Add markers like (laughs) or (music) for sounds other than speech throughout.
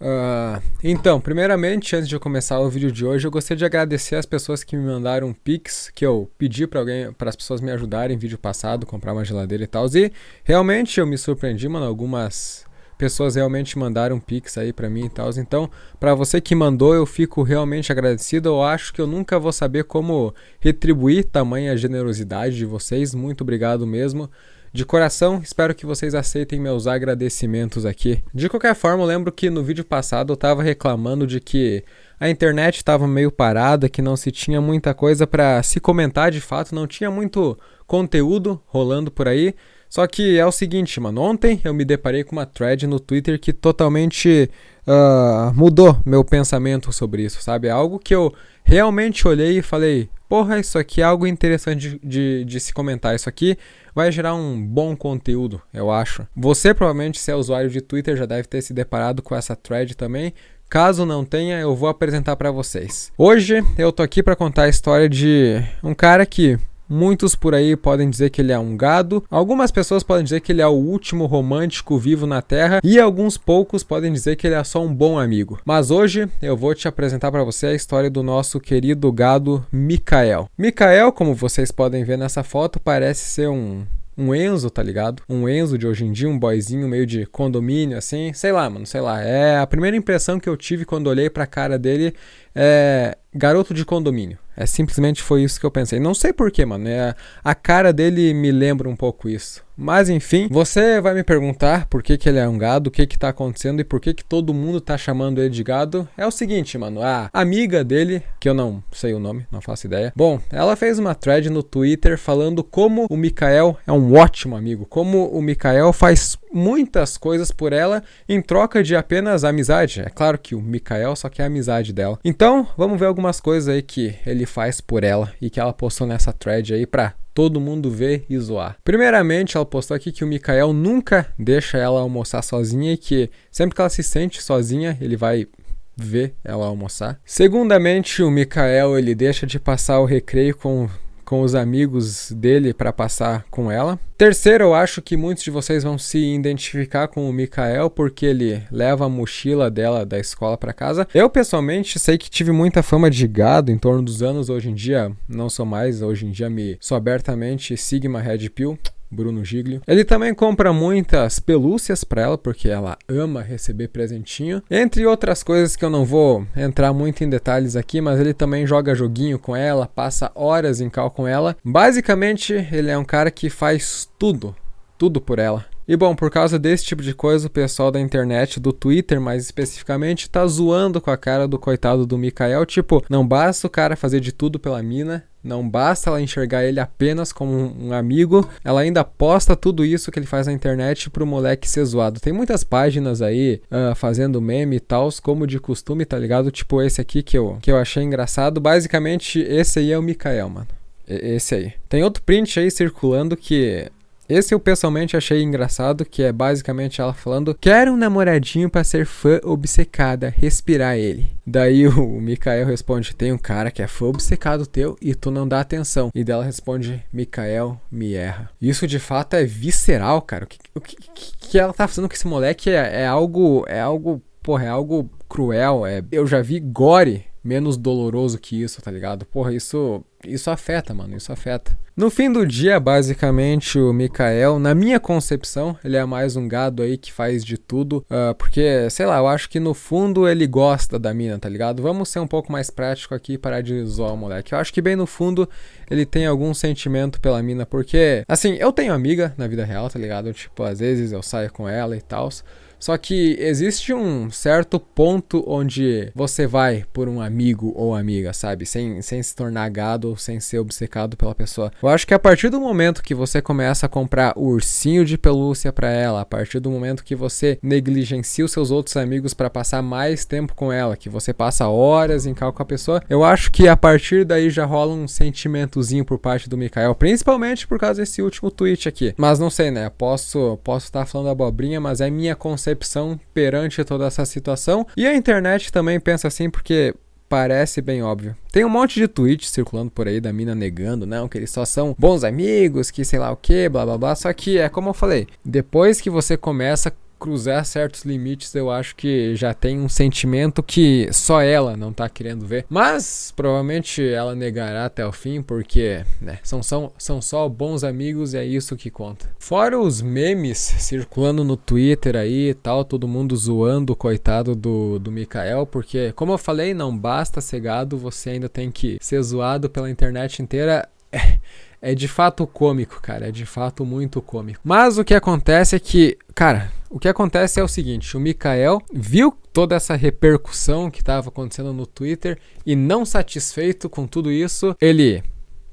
Uh, então, primeiramente, antes de eu começar o vídeo de hoje, eu gostaria de agradecer as pessoas que me mandaram pix, que eu pedi para alguém, para as pessoas me ajudarem vídeo passado, comprar uma geladeira e tal. E realmente eu me surpreendi, mano, algumas pessoas realmente mandaram pix aí para mim e tal. Então, para você que mandou, eu fico realmente agradecido. Eu acho que eu nunca vou saber como retribuir tamanha generosidade de vocês. Muito obrigado mesmo. De coração, espero que vocês aceitem meus agradecimentos aqui. De qualquer forma, eu lembro que no vídeo passado eu estava reclamando de que a internet estava meio parada, que não se tinha muita coisa para se comentar de fato, não tinha muito conteúdo rolando por aí. Só que é o seguinte, mano. Ontem eu me deparei com uma thread no Twitter que totalmente uh, mudou meu pensamento sobre isso, sabe? algo que eu realmente olhei e falei: porra, isso aqui é algo interessante de, de, de, se comentar. Isso aqui vai gerar um bom conteúdo, eu acho. Você provavelmente, se é usuário de Twitter, já deve ter se deparado com essa thread também. Caso não tenha, eu vou apresentar para vocês. Hoje eu tô aqui para contar a história de um cara que Muitos por aí podem dizer que ele é um gado, algumas pessoas podem dizer que ele é o último romântico vivo na Terra e alguns poucos podem dizer que ele é só um bom amigo. Mas hoje eu vou te apresentar para você a história do nosso querido gado Mikael. Mikael, como vocês podem ver nessa foto, parece ser um um Enzo, tá ligado? Um Enzo de hoje em dia, um boyzinho meio de condomínio, assim. Sei lá, mano, sei lá. É a primeira impressão que eu tive quando olhei pra cara dele é. Garoto de condomínio. É simplesmente foi isso que eu pensei. Não sei porquê, mano. É, a cara dele me lembra um pouco isso. Mas enfim, você vai me perguntar por que, que ele é um gado, o que que tá acontecendo e por que que todo mundo tá chamando ele de gado. É o seguinte, mano, a amiga dele, que eu não sei o nome, não faço ideia. Bom, ela fez uma thread no Twitter falando como o Mikael é um ótimo amigo, como o Mikael faz muitas coisas por ela em troca de apenas amizade. É claro que o Mikael só quer a amizade dela. Então, vamos ver algumas coisas aí que ele faz por ela e que ela postou nessa thread aí pra todo mundo ver e zoar. Primeiramente, ela postou aqui que o Mikael nunca deixa ela almoçar sozinha e que sempre que ela se sente sozinha, ele vai ver ela almoçar. Segundamente, o Mikael ele deixa de passar o recreio com com os amigos dele para passar com ela. Terceiro, eu acho que muitos de vocês vão se identificar com o Mikael porque ele leva a mochila dela da escola para casa. Eu pessoalmente sei que tive muita fama de gado em torno dos anos hoje em dia, não sou mais, hoje em dia me sou abertamente Sigma Red Pill. Bruno Giglio. Ele também compra muitas pelúcias para ela, porque ela ama receber presentinho. Entre outras coisas que eu não vou entrar muito em detalhes aqui, mas ele também joga joguinho com ela, passa horas em cal com ela. Basicamente, ele é um cara que faz tudo, tudo por ela. E bom, por causa desse tipo de coisa, o pessoal da internet, do Twitter mais especificamente, tá zoando com a cara do coitado do Mikael. Tipo, não basta o cara fazer de tudo pela mina, não basta ela enxergar ele apenas como um amigo, ela ainda posta tudo isso que ele faz na internet pro moleque ser zoado. Tem muitas páginas aí uh, fazendo meme e tals, como de costume, tá ligado? Tipo esse aqui que eu, que eu achei engraçado. Basicamente, esse aí é o Mikael, mano. Esse aí. Tem outro print aí circulando que esse eu pessoalmente achei engraçado, que é basicamente ela falando: Quero um namoradinho para ser fã obcecada, respirar ele. Daí o Mikael responde: Tem um cara que é fã obcecado teu e tu não dá atenção. E dela responde: Mikael me erra. Isso de fato é visceral, cara. O que, o que, que ela tá fazendo com esse moleque é, é algo. É algo. Porra, é algo cruel. É, eu já vi gore menos doloroso que isso, tá ligado? Porra, isso, isso afeta, mano. Isso afeta. No fim do dia, basicamente, o Mikael, na minha concepção, ele é mais um gado aí que faz de tudo, uh, porque, sei lá, eu acho que no fundo ele gosta da mina, tá ligado? Vamos ser um pouco mais prático aqui e parar de zoar o moleque. Eu acho que bem no fundo ele tem algum sentimento pela mina, porque, assim, eu tenho amiga na vida real, tá ligado? Tipo, às vezes eu saio com ela e tal. Só que existe um certo ponto onde você vai por um amigo ou amiga, sabe? Sem, sem se tornar gado ou sem ser obcecado pela pessoa. Eu acho que a partir do momento que você começa a comprar ursinho de pelúcia para ela, a partir do momento que você negligencia os seus outros amigos para passar mais tempo com ela, que você passa horas em cal com a pessoa, eu acho que a partir daí já rola um sentimentozinho por parte do Mikael, principalmente por causa desse último tweet aqui. Mas não sei, né? Posso posso estar tá falando abobrinha, mas é minha consciência percepção perante toda essa situação. E a internet também pensa assim porque parece bem óbvio. Tem um monte de tweets circulando por aí da mina negando, não, que eles só são bons amigos, que sei lá o que, blá blá blá. Só que é como eu falei, depois que você começa cruzar certos limites, eu acho que já tem um sentimento que só ela não tá querendo ver. Mas provavelmente ela negará até o fim, porque né, são, são, são só bons amigos e é isso que conta. Fora os memes circulando no Twitter aí e tal, todo mundo zoando o coitado do, do Mikael, porque, como eu falei, não basta ser gado, você ainda tem que ser zoado pela internet inteira. (laughs) é de fato cômico, cara. É de fato muito cômico. Mas o que acontece é que, cara, o que acontece é o seguinte: o Mikael viu toda essa repercussão que estava acontecendo no Twitter e, não satisfeito com tudo isso, ele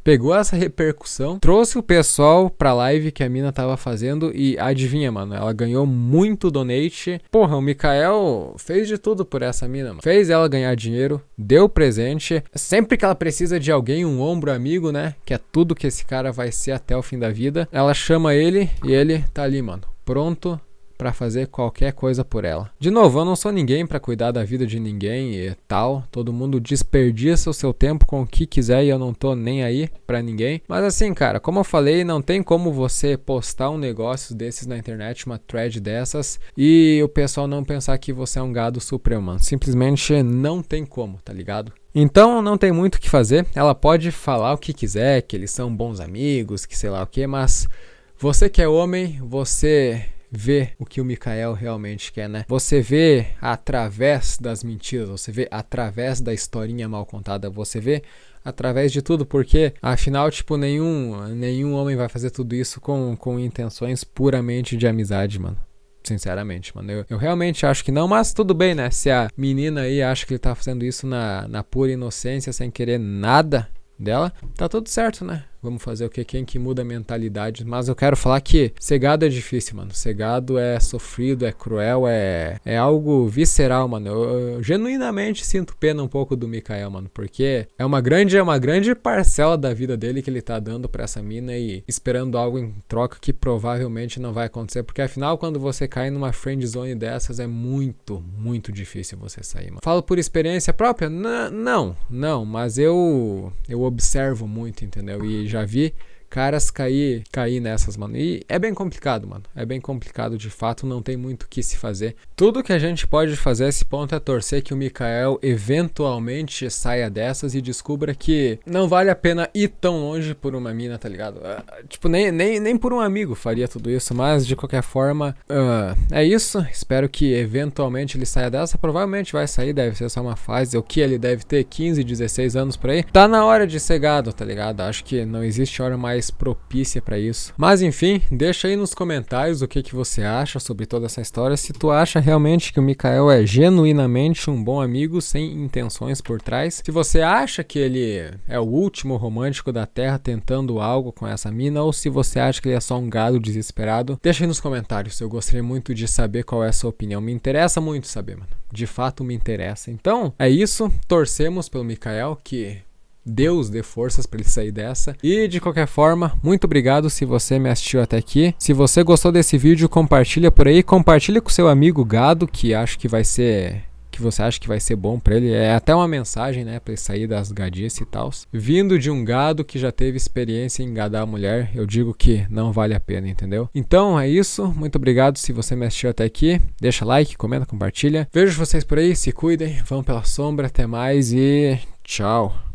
pegou essa repercussão, trouxe o pessoal pra live que a mina tava fazendo e adivinha, mano, ela ganhou muito donate. Porra, o Mikael fez de tudo por essa mina, mano. Fez ela ganhar dinheiro, deu presente. Sempre que ela precisa de alguém, um ombro amigo, né? Que é tudo que esse cara vai ser até o fim da vida. Ela chama ele e ele tá ali, mano. Pronto para fazer qualquer coisa por ela. De novo, eu não sou ninguém para cuidar da vida de ninguém e tal. Todo mundo desperdiça o seu tempo com o que quiser e eu não tô nem aí para ninguém. Mas assim, cara, como eu falei, não tem como você postar um negócio desses na internet, uma thread dessas, e o pessoal não pensar que você é um gado supremo. Simplesmente não tem como, tá ligado? Então não tem muito o que fazer. Ela pode falar o que quiser, que eles são bons amigos, que sei lá o que, mas você que é homem, você vê o que o Mikael realmente quer, né? Você vê através das mentiras, você vê através da historinha mal contada, você vê através de tudo, porque afinal, tipo, nenhum, nenhum homem vai fazer tudo isso com, com intenções puramente de amizade, mano. Sinceramente, mano, eu, eu realmente acho que não, mas tudo bem, né? Se a menina aí acha que ele tá fazendo isso na, na pura inocência, sem querer nada dela, tá tudo certo, né? vamos fazer o que? Quem que muda a mentalidade? Mas eu quero falar que cegado é difícil, mano. Cegado é sofrido, é cruel, é, é algo visceral, mano. Eu, eu genuinamente sinto pena um pouco do Mikael, mano, porque é uma grande, é uma grande parcela da vida dele que ele tá dando pra essa mina e esperando algo em troca que provavelmente não vai acontecer, porque afinal, quando você cai numa friend zone dessas, é muito, muito difícil você sair, mano. Falo por experiência própria? N não, não, mas eu eu observo muito, entendeu? E já vi caras cair, cair nessas, mano. E é bem complicado, mano. É bem complicado de fato, não tem muito o que se fazer. Tudo que a gente pode fazer a esse ponto é torcer que o Mikael eventualmente saia dessas e descubra que não vale a pena ir tão longe por uma mina, tá ligado? Uh, tipo, nem, nem, nem por um amigo faria tudo isso, mas de qualquer forma, uh, é isso. Espero que eventualmente ele saia dessa. Provavelmente vai sair, deve ser só uma fase. O que ele deve ter 15, 16 anos por aí. Tá na hora de ser gado, tá ligado? Acho que não existe hora mais mais propícia para isso. Mas enfim, deixa aí nos comentários o que, que você acha sobre toda essa história. Se tu acha realmente que o Mikael é genuinamente um bom amigo, sem intenções por trás. Se você acha que ele é o último romântico da Terra tentando algo com essa mina, ou se você acha que ele é só um gado desesperado, deixa aí nos comentários. Eu gostaria muito de saber qual é a sua opinião. Me interessa muito saber, mano. De fato me interessa. Então, é isso. Torcemos pelo Mikael que Deus dê forças para ele sair dessa. E de qualquer forma, muito obrigado se você me assistiu até aqui. Se você gostou desse vídeo, compartilha por aí, compartilha com seu amigo gado que acho que vai ser que você acha que vai ser bom para ele. É até uma mensagem, né, para ele sair das gadias e tal. Vindo de um gado que já teve experiência em engadar a mulher, eu digo que não vale a pena, entendeu? Então é isso. Muito obrigado se você me assistiu até aqui. Deixa like, comenta, compartilha. Vejo vocês por aí, se cuidem, vão pela sombra, até mais e tchau.